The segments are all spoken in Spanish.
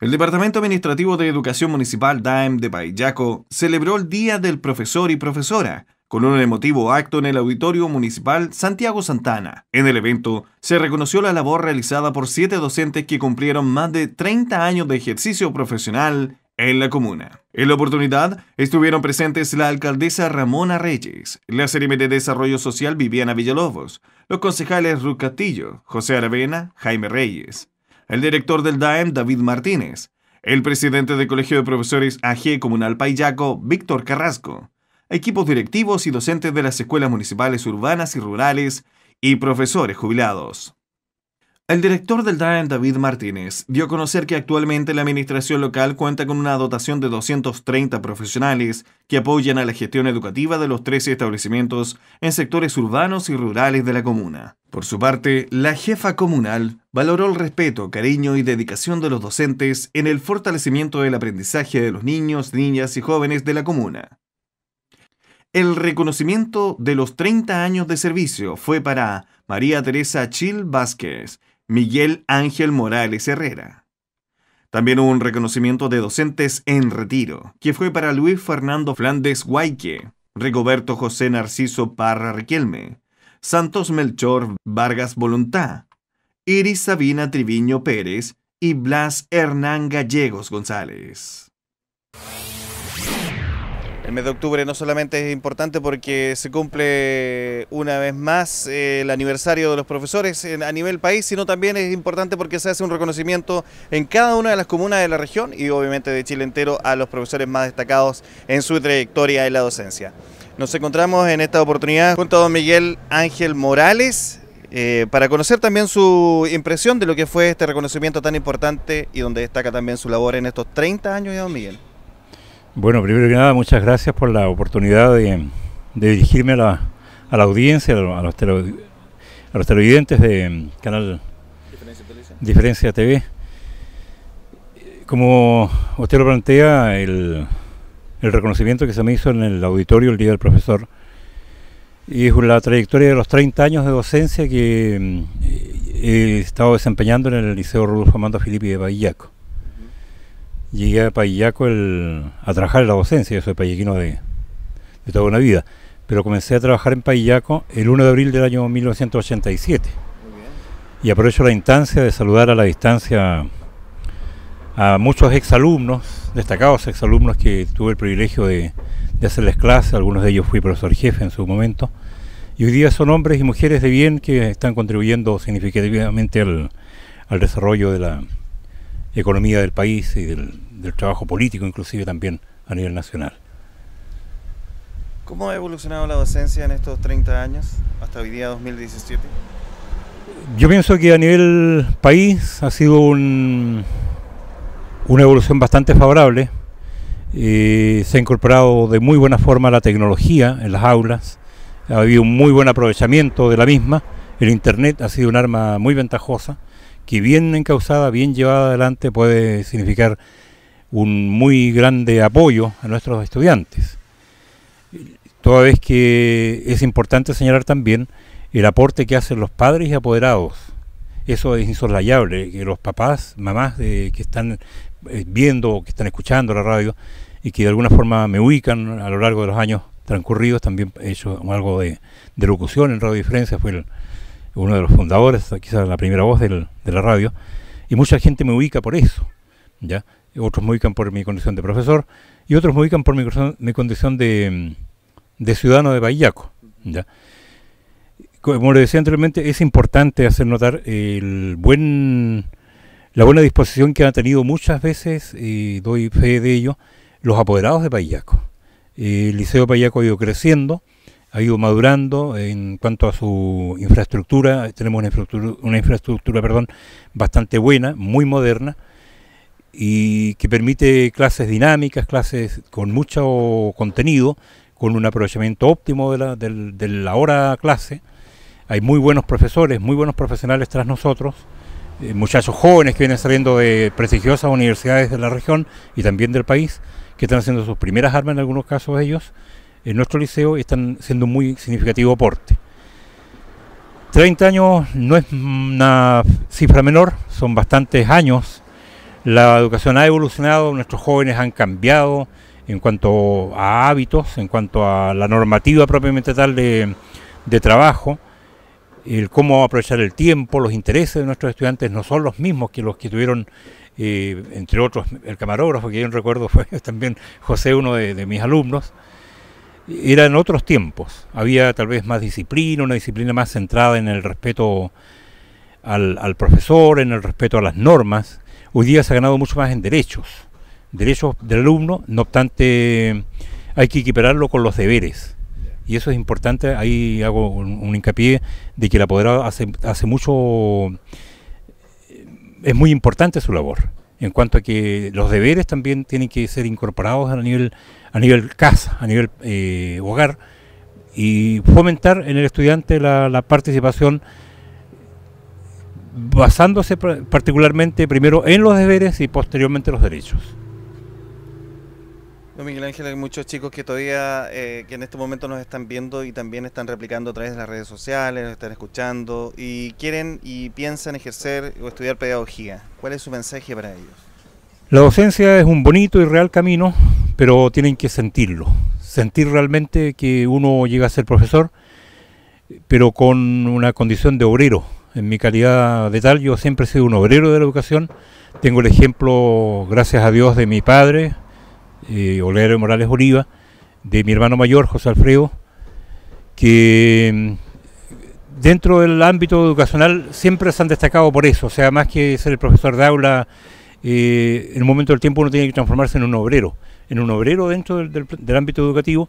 El Departamento Administrativo de Educación Municipal DAEM de Payaco celebró el Día del Profesor y Profesora con un emotivo acto en el Auditorio Municipal Santiago Santana. En el evento se reconoció la labor realizada por siete docentes que cumplieron más de 30 años de ejercicio profesional en la comuna. En la oportunidad estuvieron presentes la alcaldesa Ramona Reyes, la CRM de Desarrollo Social Viviana Villalobos, los concejales Ruth Castillo, José Aravena, Jaime Reyes, el director del DAEM David Martínez, el presidente del Colegio de Profesores AG Comunal Payaco Víctor Carrasco, equipos directivos y docentes de las escuelas municipales urbanas y rurales y profesores jubilados. El director del DAEM David Martínez dio a conocer que actualmente la administración local cuenta con una dotación de 230 profesionales que apoyan a la gestión educativa de los 13 establecimientos en sectores urbanos y rurales de la comuna. Por su parte, la jefa comunal valoró el respeto, cariño y dedicación de los docentes en el fortalecimiento del aprendizaje de los niños, niñas y jóvenes de la comuna. El reconocimiento de los 30 años de servicio fue para María Teresa Chil Vázquez, Miguel Ángel Morales Herrera. También hubo un reconocimiento de docentes en retiro, que fue para Luis Fernando Flandes Guayque, Rigoberto José Narciso Parra Riquelme, Santos Melchor Vargas Voluntá, Iris Sabina Triviño Pérez y Blas Hernán Gallegos González. El mes de octubre no solamente es importante porque se cumple una vez más eh, el aniversario de los profesores a nivel país, sino también es importante porque se hace un reconocimiento en cada una de las comunas de la región y obviamente de Chile entero a los profesores más destacados en su trayectoria en la docencia. Nos encontramos en esta oportunidad junto a don Miguel Ángel Morales eh, para conocer también su impresión de lo que fue este reconocimiento tan importante y donde destaca también su labor en estos 30 años don Miguel. Bueno, primero que nada, muchas gracias por la oportunidad de, dirigirme a la, audiencia, a los, televidentes de mm, Canal Diferencia TV. Como usted lo plantea, el el reconocimiento que se me hizo en el auditorio el día del profesor y la trayectoria de los 30 años de docencia que mm, he estado desempeñando en el Liceo Rudolfo Amanda Filippi de Paillaco. Llegué a Paillaco a trabajar en la docencia, yo soy payequino de, de toda una vida, pero comencé a trabajar en Paillaco el 1 de abril del año 1987. Y aprovecho la instancia de saludar a la distancia a muchos exalumnos, destacados exalumnos que tuve el privilegio de, hacerles clase, algunos de ellos fui profesor jefe en su momento, y hoy día son hombres y mujeres de bien que están contribuyendo significativamente al, desarrollo de la economía del país y del, del trabajo político inclusive también a nivel nacional. ¿Cómo ha evolucionado la docencia en estos 30 años hasta hoy día 2017? Yo pienso que a nivel país ha sido un, una evolución bastante favorable. Eh, se ha incorporado de muy buena forma la tecnología en las aulas, ha habido un muy buen aprovechamiento de la misma, el Internet ha sido un arma muy ventajosa que bien encauzada, bien llevada adelante puede significar un muy grande apoyo a nuestros estudiantes. Toda vez que es importante señalar también el aporte que hacen los padres y apoderados. Eso es insoslayable, que los papás, mamás que están eh, viendo o que están escuchando la radio y que de alguna forma me ubican a lo largo de los años transcurridos. También he hecho algo de, locución en Radio Diferencia, fue uno de los fundadores, quizás la primera voz del, de la radio. Y mucha gente me ubica por eso, ¿ya? Otros me ubican por mi condición de profesor y otros me ubican por mi, condición de, ciudadano de Bahillaco, Como le decía anteriormente, es importante hacer notar el buen la buena disposición que han tenido muchas veces, y doy fe de ello, los apoderados de Payaco. El Liceo Payaco ha ido creciendo, ha ido madurando en cuanto a su infraestructura. Tenemos una infraestructura, perdón, bastante buena, muy moderna, y que permite clases dinámicas, clases con mucho contenido, con un aprovechamiento óptimo de la hora clase. Hay muy buenos profesores, muy buenos profesionales tras nosotros. Eh, muchachos jóvenes que vienen saliendo de prestigiosas universidades de la región y también del país, que están haciendo sus primeras armas en algunos casos ellos, en nuestro liceo y están siendo un muy significativo aporte. 30 años no es una cifra menor, son bastantes años. La educación ha evolucionado, nuestros jóvenes han cambiado en cuanto a hábitos, en cuanto a la normativa propiamente tal de, de trabajo el cómo aprovechar el tiempo, los intereses de nuestros estudiantes no son los mismos que los que tuvieron, eh, entre otros, el camarógrafo, que yo recuerdo fue también José, uno de, mis alumnos. en otros tiempos, había tal vez más disciplina, una disciplina más centrada en el respeto al, al, profesor, en el respeto a las normas. Hoy día se ha ganado mucho más en derechos, derechos del alumno, no obstante hay que equipararlo con los deberes y eso es importante, ahí hago un, hincapié de que el apoderado hace, mucho, eh, es muy importante su labor en cuanto a que los deberes también tienen que ser incorporados a nivel, a nivel casa, a nivel eh, hogar, y fomentar en el estudiante la, la, participación basándose particularmente primero en los deberes y posteriormente los derechos. Miguel Ángel, hay muchos chicos que todavía, eh, que en este momento nos están viendo y también están replicando a través de las redes sociales, nos están escuchando y quieren y piensan ejercer o estudiar pedagogía. ¿Cuál es su mensaje para ellos? La docencia es un bonito y real camino, pero tienen que sentirlo, sentir realmente que uno llega a ser profesor, pero con una condición de obrero. En mi calidad de tal, yo siempre he sido un obrero de la educación. Tengo el ejemplo, gracias a Dios, de mi padre, eh, Olero Morales Oliva, de mi hermano mayor, José Alfredo, que mm, dentro del ámbito educacional siempre se han destacado por eso, o sea, más que ser el profesor de aula, eh, en un momento del tiempo uno tiene que transformarse en un obrero, en un obrero dentro del, ámbito educativo,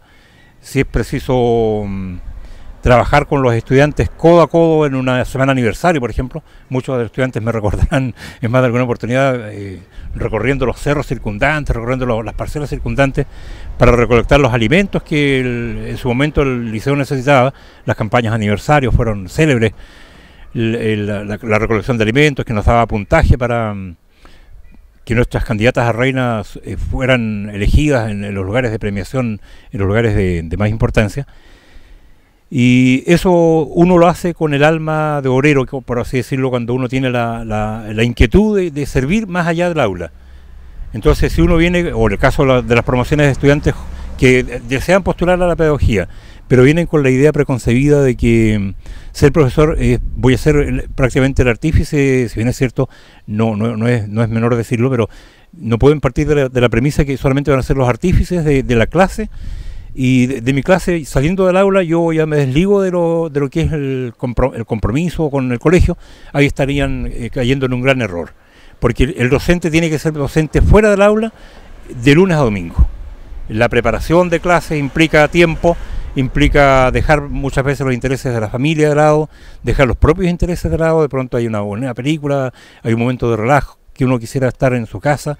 si es preciso... Mm, trabajar con los estudiantes codo a codo en una semana aniversario, por ejemplo. Muchos de los estudiantes me recordarán en más de alguna oportunidad eh, recorriendo los cerros circundantes, recorriendo las parcelas circundantes para recolectar los alimentos que en su momento el liceo necesitaba. Las campañas aniversarios fueron célebres. La, recolección de alimentos que nos daba puntaje para mm, que nuestras candidatas a reinas eh, fueran elegidas en, los lugares de premiación, en los lugares de, de más importancia. Y eso uno lo hace con el alma de obrero, por así decirlo, cuando uno tiene la, inquietud de, servir más allá del aula. Entonces, si uno viene, o en el caso de las promociones de estudiantes que desean postular a la pedagogía, pero vienen con la idea preconcebida de que mm, ser profesor, voy a ser prácticamente el artífice, si bien es cierto, no, no, no, es, menor decirlo, pero no pueden partir de la, premisa que solamente van a ser los artífices de la clase y de, mi clase, saliendo del aula, yo ya me desligo de lo, de lo que es el, el compromiso con el colegio, ahí estarían eh, cayendo en un gran error. Porque el, docente tiene que ser docente fuera del aula de lunes a domingo. La preparación de clase implica tiempo, implica dejar muchas veces los intereses de la familia de lado, dejar los propios intereses de lado, de pronto hay una buena película, hay un momento de relajo que uno quisiera estar en su casa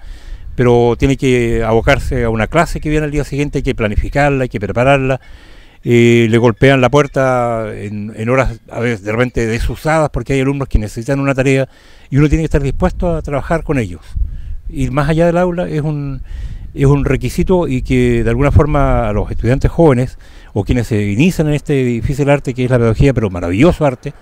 pero tiene que abocarse a una clase que viene al día siguiente, hay que planificarla, hay que prepararla. Eh, le golpean la puerta en, horas a veces de repente desusadas porque hay alumnos que necesitan una tarea y uno tiene que estar dispuesto a trabajar con ellos. Ir más allá del aula es un, es un requisito y que de alguna forma a los estudiantes jóvenes o quienes se inician en este difícil arte que es la pedagogía, pero maravilloso arte,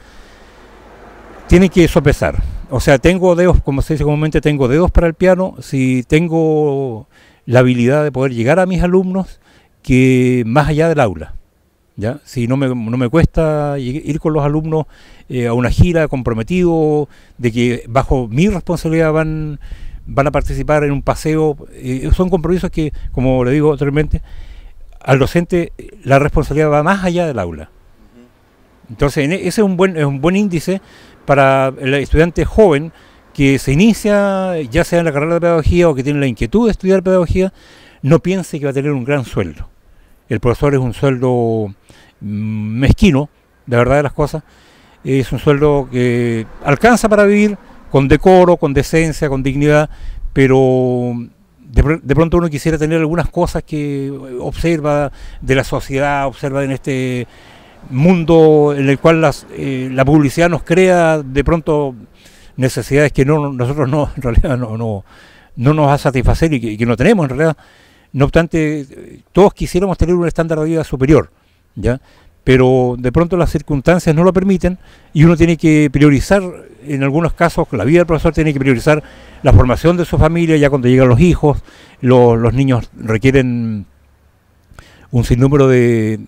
tienen que sopesar o sea, tengo dedos, como se dice comúnmente, tengo dedos para el piano, si tengo la habilidad de poder llegar a mis alumnos que más allá del aula. ¿Ya? Si no me, no me cuesta ir con los alumnos eh, a una gira comprometido, de que bajo mi responsabilidad van, van a participar en un paseo, eh, son compromisos que, como le digo anteriormente, al docente la responsabilidad va más allá del aula. Entonces, e, ese es buen, es un buen índice para el estudiante joven que se inicia ya sea en la carrera de pedagogía o que tiene la inquietud de estudiar pedagogía, no piense que va a tener un gran sueldo. El profesor es un sueldo mm, mezquino, de verdad de las cosas, es un sueldo que alcanza para vivir con decoro, con decencia, con dignidad, pero de, de, pronto uno quisiera tener algunas cosas que observa de la sociedad, observa en este mundo en el cual eh, la publicidad nos crea de pronto necesidades que nosotros no, en realidad no, no, nos va a satisfacer y que, no tenemos en realidad. No obstante, todos quisiéramos tener un estándar de vida superior, ¿ya? pero de pronto las circunstancias no lo permiten y uno tiene que priorizar, en algunos casos, la vida del profesor tiene que priorizar la formación de su familia, ya cuando llegan los hijos, los niños requieren un sinnúmero de,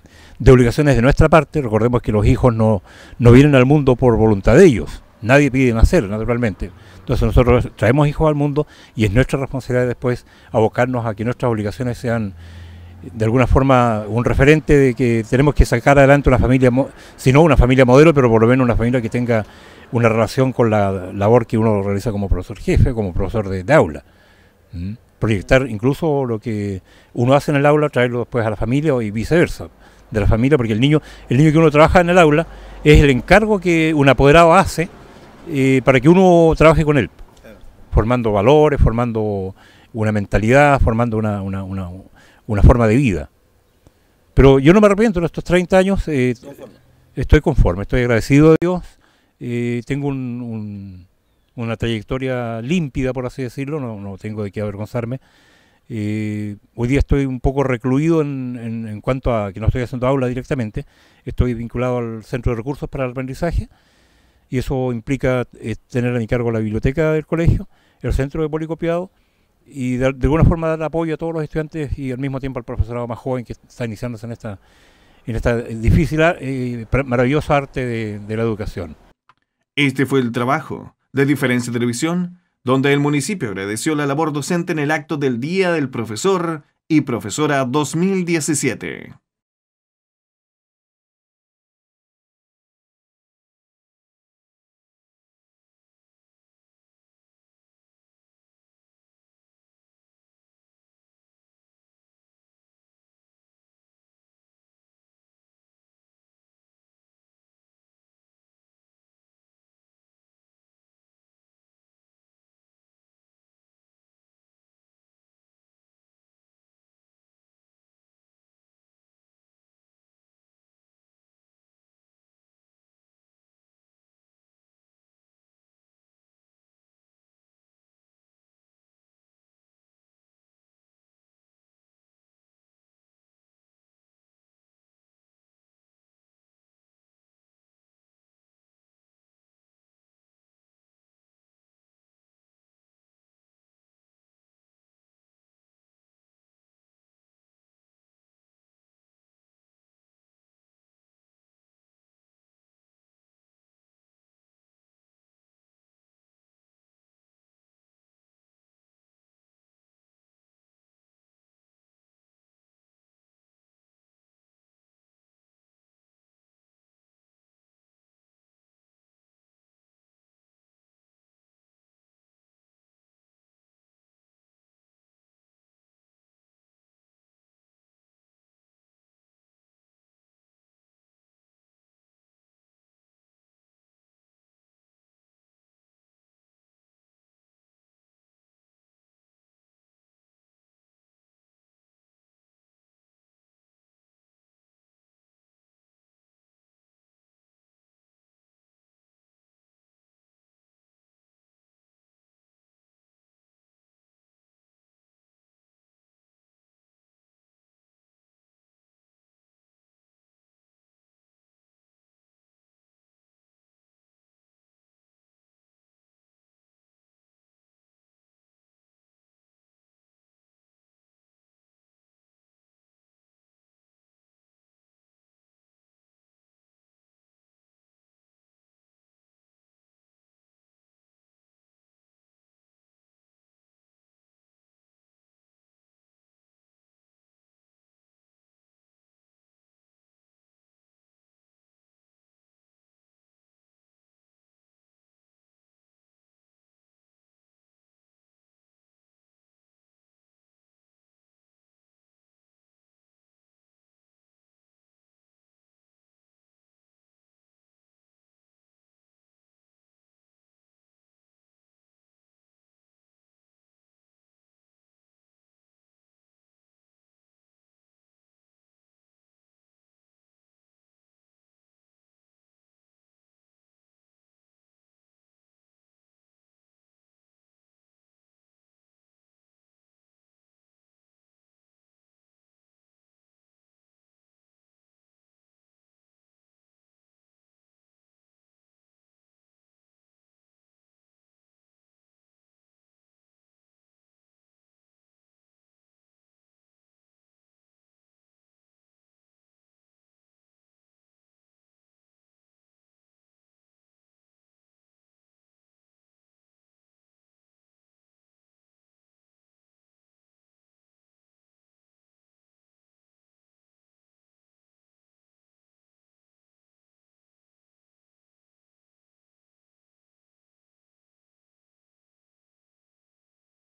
de obligaciones de nuestra parte. Recordemos que los hijos no, vienen al mundo por voluntad de ellos. Nadie pide nacer, naturalmente. Entonces nosotros traemos hijos al mundo y es nuestra responsabilidad después abocarnos a que nuestras obligaciones sean de alguna forma un referente de que tenemos que sacar adelante una familia, si no una familia modelo, pero por lo menos una familia que tenga una relación con la labor que uno realiza como profesor jefe, como profesor de, aula. ¿Mm? Proyectar incluso lo que uno hace en el aula, traerlo después a la familia y viceversa de la familia, porque el niño, el niño que uno trabaja en el aula es el encargo que un apoderado hace eh, para que uno trabaje con él, formando valores, formando una mentalidad, formando una, una, forma de vida. Pero yo no me arrepiento, en estos 30 años eh, estoy conforme, estoy agradecido a Dios, eh, tengo un, una trayectoria límpida, por así decirlo, no, no tengo de qué avergonzarme. Eh, hoy día estoy un poco recluido en, cuanto a que no estoy haciendo aula directamente, estoy vinculado al Centro de Recursos para el Aprendizaje y eso implica eh, tener a mi cargo la biblioteca del colegio, el centro de policopiado y de, alguna forma dar apoyo a todos los estudiantes y al mismo tiempo al profesorado más joven que está iniciándose en esta, en esta difícil, y eh, maravillosa arte de, de la educación. Este fue el trabajo de Diferencia Televisión donde el municipio agradeció la labor docente en el acto del Día del Profesor y Profesora 2017.